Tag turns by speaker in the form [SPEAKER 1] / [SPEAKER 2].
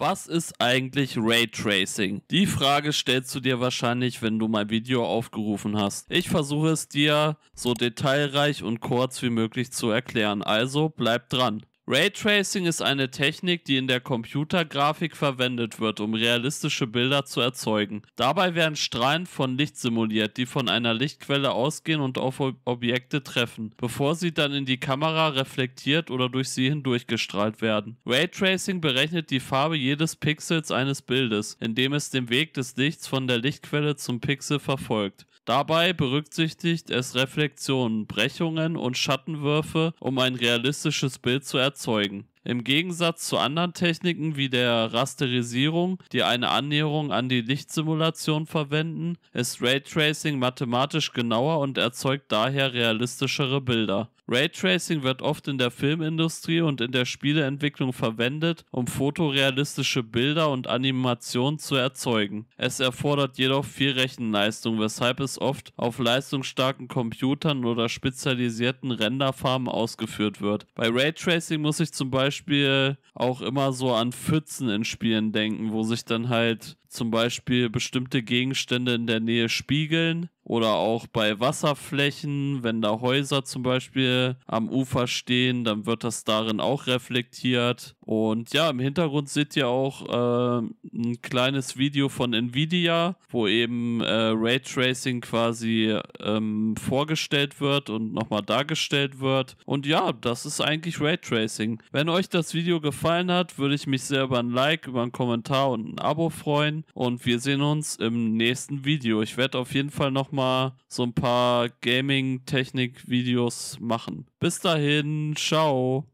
[SPEAKER 1] Was ist eigentlich Raytracing? Die Frage stellst du dir wahrscheinlich, wenn du mein Video aufgerufen hast. Ich versuche es dir so detailreich und kurz wie möglich zu erklären, also bleib dran. Raytracing ist eine Technik, die in der Computergrafik verwendet wird, um realistische Bilder zu erzeugen. Dabei werden Strahlen von Licht simuliert, die von einer Lichtquelle ausgehen und auf Objekte treffen, bevor sie dann in die Kamera reflektiert oder durch sie hindurchgestrahlt werden. Raytracing berechnet die Farbe jedes Pixels eines Bildes, indem es den Weg des Lichts von der Lichtquelle zum Pixel verfolgt. Dabei berücksichtigt es Reflexionen, Brechungen und Schattenwürfe, um ein realistisches Bild zu erzeugen erzeugen. Im Gegensatz zu anderen Techniken wie der Rasterisierung, die eine Annäherung an die Lichtsimulation verwenden, ist Raytracing mathematisch genauer und erzeugt daher realistischere Bilder. Raytracing wird oft in der Filmindustrie und in der Spieleentwicklung verwendet, um fotorealistische Bilder und Animationen zu erzeugen. Es erfordert jedoch viel Rechenleistung, weshalb es oft auf leistungsstarken Computern oder spezialisierten Renderfarmen ausgeführt wird. Bei Raytracing muss ich zum Beispiel auch immer so an Pfützen in Spielen denken, wo sich dann halt zum Beispiel bestimmte Gegenstände in der Nähe spiegeln oder auch bei Wasserflächen, wenn da Häuser zum Beispiel am Ufer stehen, dann wird das darin auch reflektiert. Und ja, im Hintergrund seht ihr auch äh, ein kleines Video von Nvidia, wo eben äh, Raytracing quasi ähm, vorgestellt wird und nochmal dargestellt wird. Und ja, das ist eigentlich Raytracing. Wenn euch das Video gefallen hat, würde ich mich sehr über ein Like, über einen Kommentar und ein Abo freuen. Und wir sehen uns im nächsten Video. Ich werde auf jeden Fall nochmal so ein paar Gaming-Technik-Videos machen. Bis dahin, ciao.